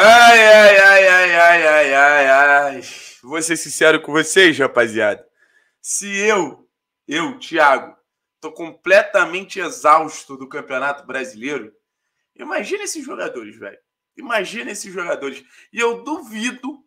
Ai, ai, ai, ai, ai, ai, ai, ai. Vou ser sincero com vocês, rapaziada. Se eu, eu, Thiago, tô completamente exausto do Campeonato Brasileiro, imagina esses jogadores, velho. Imagina esses jogadores. E eu duvido,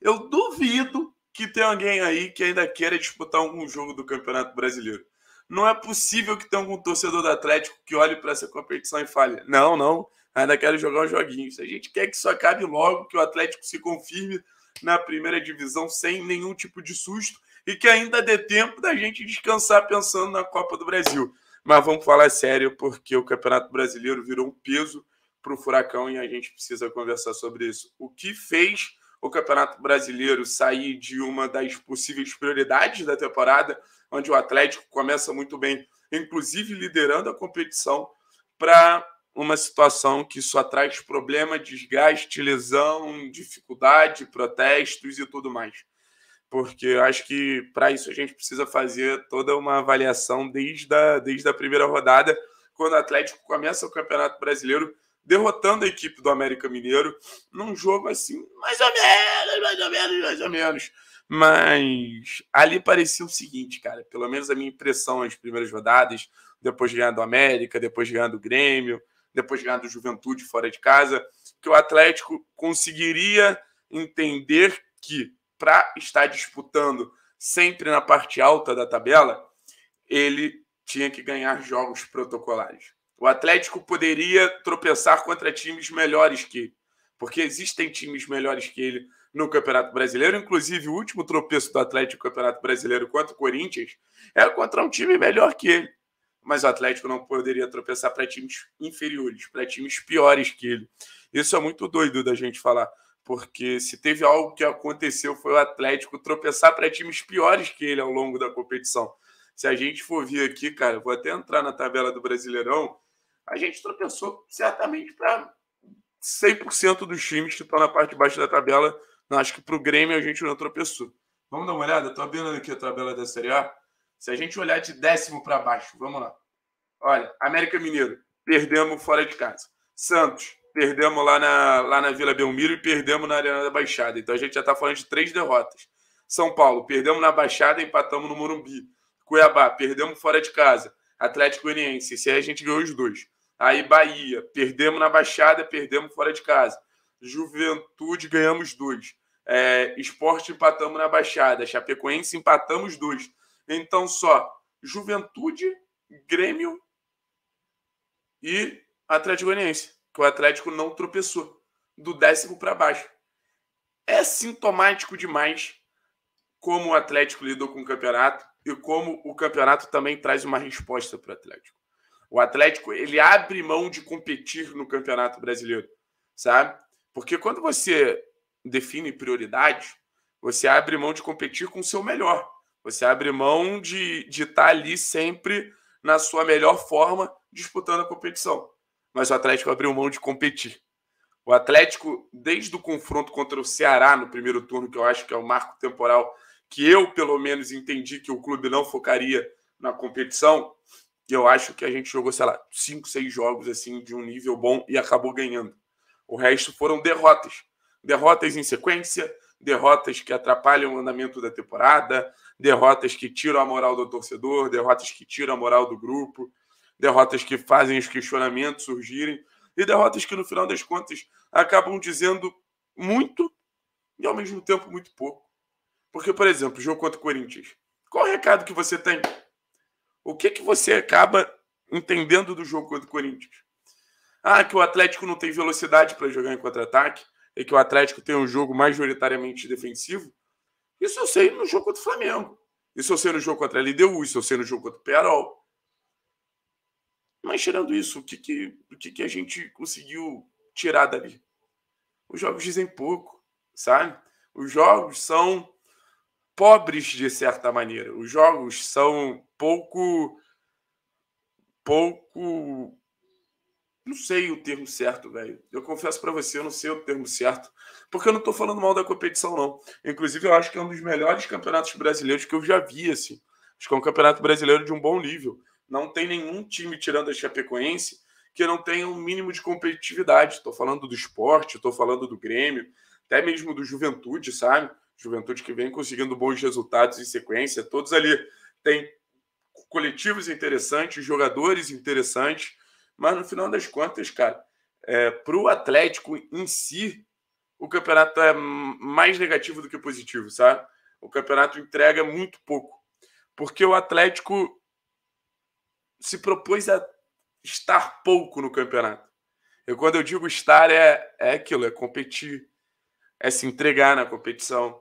eu duvido que tem alguém aí que ainda queira disputar algum jogo do Campeonato Brasileiro. Não é possível que tenha algum torcedor do Atlético que olhe para essa competição e fale: não, não, ainda quero jogar os joguinhos. A gente quer que isso acabe logo, que o Atlético se confirme na primeira divisão sem nenhum tipo de susto e que ainda dê tempo da gente descansar pensando na Copa do Brasil. Mas vamos falar sério, porque o Campeonato Brasileiro virou um peso para o Furacão e a gente precisa conversar sobre isso. O que fez o Campeonato Brasileiro sair de uma das possíveis prioridades da temporada, onde o Atlético começa muito bem, inclusive liderando a competição, para uma situação que só traz problema, desgaste, lesão, dificuldade, protestos e tudo mais. Porque eu acho que para isso a gente precisa fazer toda uma avaliação desde a, desde a primeira rodada, quando o Atlético começa o Campeonato Brasileiro derrotando a equipe do América Mineiro num jogo assim, mais ou menos, mais ou menos, mais ou menos. Mas ali parecia o seguinte, cara, pelo menos a minha impressão nas primeiras rodadas, depois de ganhar do América, depois de ganhar do Grêmio, depois de ganhar do Juventude fora de casa, que o Atlético conseguiria entender que, para estar disputando sempre na parte alta da tabela, ele tinha que ganhar jogos protocolares. O Atlético poderia tropeçar contra times melhores que ele, porque existem times melhores que ele no Campeonato Brasileiro. Inclusive, o último tropeço do Atlético no Campeonato Brasileiro contra o Corinthians era contra um time melhor que ele mas o Atlético não poderia tropeçar para times inferiores, para times piores que ele. Isso é muito doido da gente falar, porque se teve algo que aconteceu foi o Atlético tropeçar para times piores que ele ao longo da competição. Se a gente for vir aqui, cara, vou até entrar na tabela do Brasileirão, a gente tropeçou certamente para 100% dos times que estão na parte de baixo da tabela. Acho que para o Grêmio a gente não tropeçou. Vamos dar uma olhada? Estou abrindo aqui a tabela da Série A. Se a gente olhar de décimo para baixo, vamos lá. Olha, América Mineiro, perdemos fora de casa. Santos, perdemos lá na, lá na Vila Belmiro e perdemos na Arena da Baixada. Então a gente já está falando de três derrotas. São Paulo, perdemos na Baixada, empatamos no Morumbi. Cuiabá, perdemos fora de casa. Atlético Goianiense, se aí a gente ganhou os dois. Aí Bahia, perdemos na Baixada, perdemos fora de casa. Juventude, ganhamos dois. É, esporte, empatamos na Baixada. Chapecoense, empatamos dois. Então, só Juventude, Grêmio e Atlético Goianiense, que o Atlético não tropeçou, do décimo para baixo. É sintomático demais como o Atlético lidou com o campeonato e como o campeonato também traz uma resposta para o Atlético. O Atlético ele abre mão de competir no Campeonato Brasileiro, sabe? Porque quando você define prioridade, você abre mão de competir com o seu melhor. Você abre mão de, de estar tá ali sempre na sua melhor forma disputando a competição. Mas o Atlético abriu mão de competir. O Atlético, desde o confronto contra o Ceará no primeiro turno, que eu acho que é o marco temporal que eu, pelo menos, entendi que o clube não focaria na competição, eu acho que a gente jogou, sei lá, cinco, seis jogos assim de um nível bom e acabou ganhando. O resto foram derrotas. Derrotas em sequência, derrotas que atrapalham o andamento da temporada, derrotas que tiram a moral do torcedor, derrotas que tiram a moral do grupo, derrotas que fazem os questionamentos surgirem e derrotas que, no final das contas, acabam dizendo muito e, ao mesmo tempo, muito pouco. Porque, por exemplo, o jogo contra o Corinthians. Qual o recado que você tem? O que, que você acaba entendendo do jogo contra o Corinthians? Ah, que o Atlético não tem velocidade para jogar em contra-ataque e que o Atlético tem um jogo majoritariamente defensivo. Isso eu sei no jogo contra o Flamengo. Isso eu sei no jogo contra a LDU, isso eu sei no jogo contra o Pearol. Mas tirando isso, o que, que, o que, que a gente conseguiu tirar dali? Os jogos dizem pouco, sabe? Os jogos são pobres de certa maneira. Os jogos são pouco pouco não sei o termo certo, velho. Eu confesso para você, eu não sei o termo certo. Porque eu não tô falando mal da competição, não. Inclusive, eu acho que é um dos melhores campeonatos brasileiros que eu já vi, assim. Acho que é um campeonato brasileiro de um bom nível. Não tem nenhum time, tirando a Chapecoense, que não tenha um mínimo de competitividade. Estou falando do esporte, estou falando do Grêmio, até mesmo do Juventude, sabe? Juventude que vem conseguindo bons resultados em sequência. Todos ali têm coletivos interessantes, jogadores interessantes. Mas no final das contas, cara, é, para o Atlético em si, o campeonato é mais negativo do que positivo, sabe? O campeonato entrega muito pouco. Porque o Atlético se propôs a estar pouco no campeonato. E quando eu digo estar, é, é aquilo, é competir, é se entregar na competição.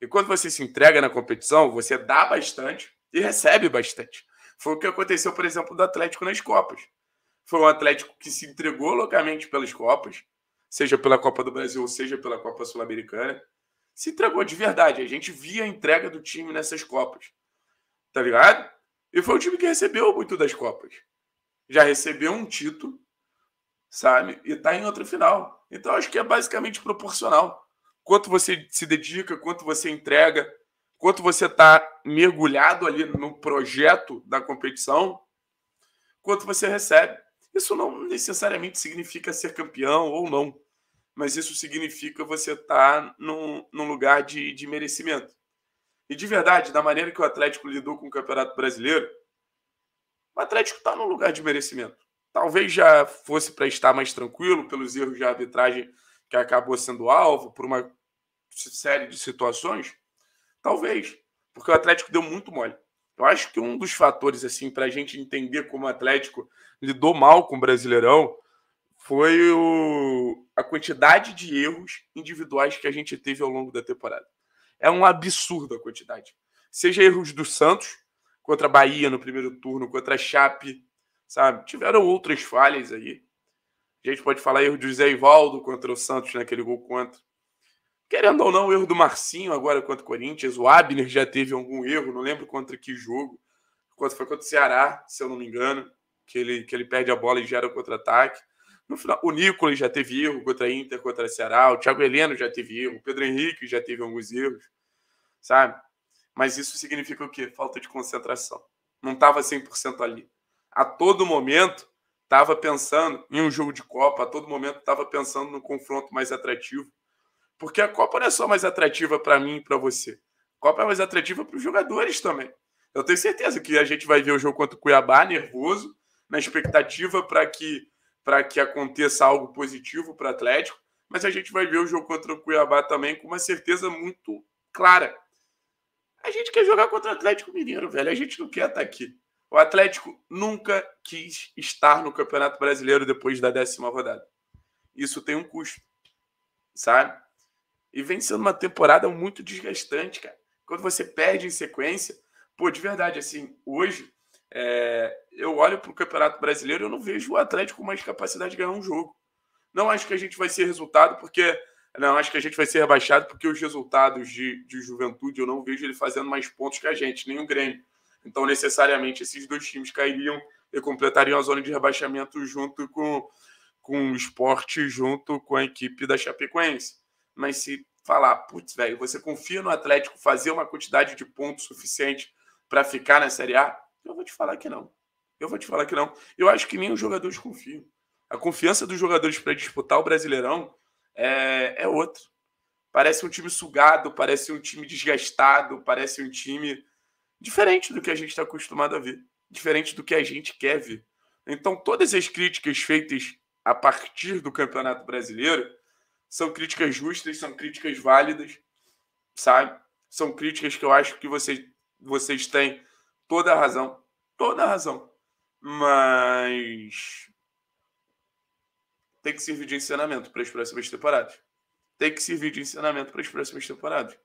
E quando você se entrega na competição, você dá bastante e recebe bastante. Foi o que aconteceu, por exemplo, do Atlético nas Copas. Foi um Atlético que se entregou loucamente pelas Copas, seja pela Copa do Brasil, seja pela Copa Sul-Americana. Se entregou de verdade. A gente via a entrega do time nessas Copas. Tá ligado? E foi o time que recebeu muito das Copas. Já recebeu um título, sabe? E tá em outra final. Então acho que é basicamente proporcional. Quanto você se dedica, quanto você entrega, quanto você tá mergulhado ali no projeto da competição, quanto você recebe. Isso não necessariamente significa ser campeão ou não, mas isso significa você estar tá num, num lugar de, de merecimento. E de verdade, da maneira que o Atlético lidou com o Campeonato Brasileiro, o Atlético está num lugar de merecimento. Talvez já fosse para estar mais tranquilo pelos erros de arbitragem que acabou sendo alvo por uma série de situações. Talvez, porque o Atlético deu muito mole. Eu acho que um dos fatores assim para a gente entender como o Atlético lidou mal com o Brasileirão foi o... a quantidade de erros individuais que a gente teve ao longo da temporada. É um absurdo a quantidade. Seja erros do Santos contra a Bahia no primeiro turno, contra a Chape, sabe? Tiveram outras falhas aí. A gente pode falar erro do Zé Ivaldo contra o Santos naquele gol contra. Querendo ou não, o erro do Marcinho agora contra o Corinthians, o Abner já teve algum erro, não lembro contra que jogo. foi contra o Ceará, se eu não me engano, que ele, que ele perde a bola e gera o contra-ataque. No final, o Nicolas já teve erro contra a Inter, contra o Ceará, o Thiago Heleno já teve erro, o Pedro Henrique já teve alguns erros, sabe? Mas isso significa o quê? Falta de concentração. Não estava 100% ali. A todo momento estava pensando em um jogo de Copa, a todo momento estava pensando no confronto mais atrativo, porque a Copa não é só mais atrativa para mim e para você. A Copa é mais atrativa para os jogadores também. Eu tenho certeza que a gente vai ver o jogo contra o Cuiabá nervoso, na expectativa para que para que aconteça algo positivo para o Atlético, mas a gente vai ver o jogo contra o Cuiabá também com uma certeza muito clara. A gente quer jogar contra o Atlético Mineiro, velho. A gente não quer estar tá aqui. O Atlético nunca quis estar no Campeonato Brasileiro depois da décima rodada. Isso tem um custo, sabe? E vem sendo uma temporada muito desgastante, cara. Quando você perde em sequência, pô, de verdade, assim, hoje é, eu olho para o Campeonato Brasileiro e eu não vejo o Atlético com mais capacidade de ganhar um jogo. Não acho que a gente vai ser resultado, porque. Não, acho que a gente vai ser rebaixado, porque os resultados de, de juventude eu não vejo ele fazendo mais pontos que a gente, nem o Grêmio. Então, necessariamente, esses dois times cairiam e completariam a zona de rebaixamento junto com, com o esporte, junto com a equipe da Chapecoense mas se falar, putz, velho, você confia no Atlético fazer uma quantidade de pontos suficiente para ficar na Série A? Eu vou te falar que não. Eu vou te falar que não. Eu acho que nem os jogadores confiam. A confiança dos jogadores para disputar o Brasileirão é, é outra. Parece um time sugado, parece um time desgastado, parece um time diferente do que a gente está acostumado a ver, diferente do que a gente quer ver. Então, todas as críticas feitas a partir do Campeonato Brasileiro, são críticas justas, são críticas válidas, sabe? São críticas que eu acho que vocês, vocês têm toda a razão. Toda a razão. Mas. Tem que servir de ensinamento para as próximas temporadas. Tem que servir de ensinamento para as próximas temporadas.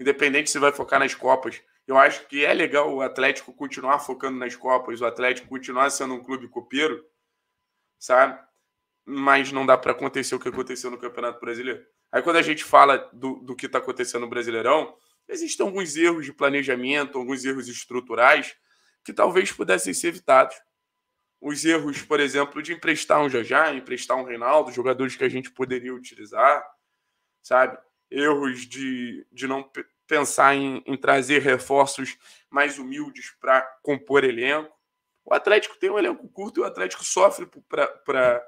Independente se vai focar nas Copas. Eu acho que é legal o Atlético continuar focando nas Copas, o Atlético continuar sendo um clube copeiro, sabe? mas não dá para acontecer o que aconteceu no Campeonato Brasileiro. Aí quando a gente fala do, do que está acontecendo no Brasileirão, existem alguns erros de planejamento, alguns erros estruturais que talvez pudessem ser evitados. Os erros, por exemplo, de emprestar um Jajá, emprestar um Reinaldo, jogadores que a gente poderia utilizar, sabe? Erros de, de não pensar em, em trazer reforços mais humildes para compor elenco. O Atlético tem um elenco curto e o Atlético sofre para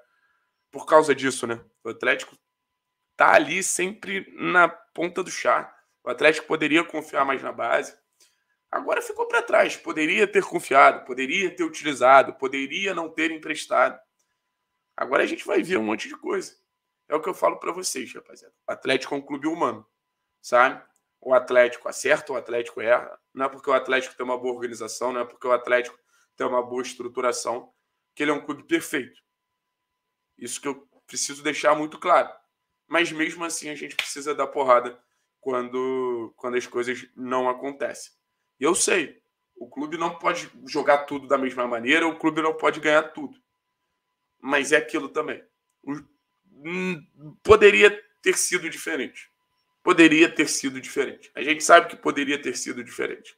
por causa disso, né? O Atlético tá ali sempre na ponta do chá. O Atlético poderia confiar mais na base. Agora ficou para trás. Poderia ter confiado, poderia ter utilizado, poderia não ter emprestado. Agora a gente vai ver um monte de coisa. É o que eu falo para vocês, rapaziada. O Atlético é um clube humano, sabe? O Atlético acerta, o Atlético erra. Não é porque o Atlético tem uma boa organização, não é porque o Atlético tem uma boa estruturação que ele é um clube perfeito. Isso que eu preciso deixar muito claro. Mas mesmo assim a gente precisa dar porrada quando, quando as coisas não acontecem. E eu sei, o clube não pode jogar tudo da mesma maneira, o clube não pode ganhar tudo. Mas é aquilo também. Hum, poderia ter sido diferente. Poderia ter sido diferente. A gente sabe que poderia ter sido diferente.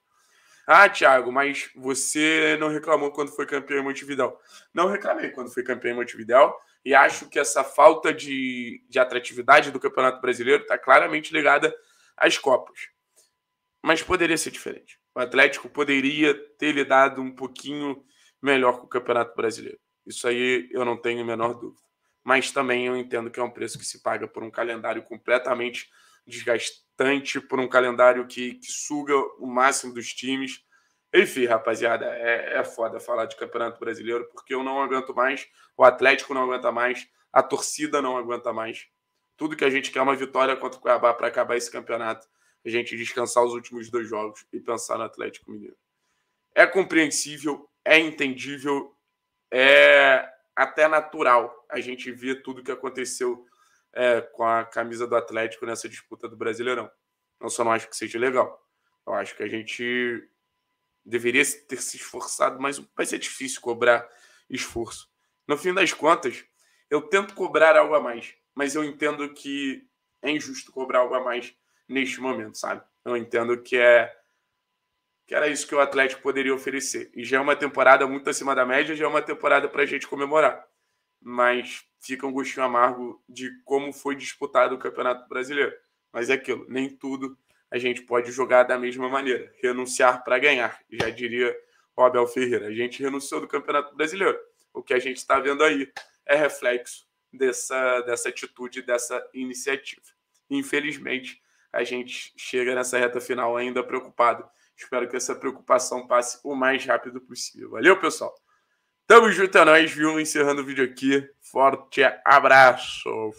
Ah, Thiago, mas você não reclamou quando foi campeão em Montevidéu. Não reclamei quando fui campeão em Montevidéu e acho que essa falta de, de atratividade do Campeonato Brasileiro está claramente ligada às Copas. Mas poderia ser diferente. O Atlético poderia ter lidado um pouquinho melhor com o Campeonato Brasileiro. Isso aí eu não tenho a menor dúvida. Mas também eu entendo que é um preço que se paga por um calendário completamente desgastante, por um calendário que, que suga o máximo dos times. Enfim, rapaziada, é, é foda falar de Campeonato Brasileiro, porque eu não aguento mais, o Atlético não aguenta mais, a torcida não aguenta mais. Tudo que a gente quer é uma vitória contra o Cuiabá para acabar esse campeonato, a gente descansar os últimos dois jogos e pensar no Atlético Mineiro. É compreensível, é entendível, é até natural a gente ver tudo que aconteceu é, com a camisa do Atlético nessa disputa do Brasileirão. Eu então, só não acho que seja legal. Eu acho que a gente Deveria ter se esforçado, mas vai ser difícil cobrar esforço. No fim das contas, eu tento cobrar algo a mais, mas eu entendo que é injusto cobrar algo a mais neste momento, sabe? Eu entendo que é que era isso que o Atlético poderia oferecer. E já é uma temporada muito acima da média, já é uma temporada para a gente comemorar. Mas fica um gostinho amargo de como foi disputado o Campeonato Brasileiro. Mas é aquilo, nem tudo a gente pode jogar da mesma maneira, renunciar para ganhar, já diria o Abel Ferreira. A gente renunciou do Campeonato Brasileiro. O que a gente está vendo aí é reflexo dessa, dessa atitude, dessa iniciativa. Infelizmente, a gente chega nessa reta final ainda preocupado. Espero que essa preocupação passe o mais rápido possível. Valeu, pessoal! Tamo junto, é nóis, viu? Encerrando o vídeo aqui. Forte abraço!